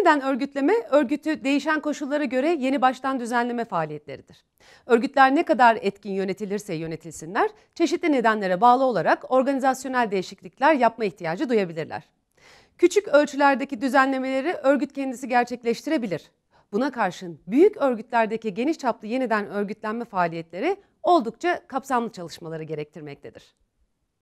Yeniden örgütleme, örgütü değişen koşullara göre yeni baştan düzenleme faaliyetleridir. Örgütler ne kadar etkin yönetilirse yönetilsinler, çeşitli nedenlere bağlı olarak organizasyonel değişiklikler yapma ihtiyacı duyabilirler. Küçük ölçülerdeki düzenlemeleri örgüt kendisi gerçekleştirebilir. Buna karşın büyük örgütlerdeki geniş çaplı yeniden örgütlenme faaliyetleri oldukça kapsamlı çalışmaları gerektirmektedir.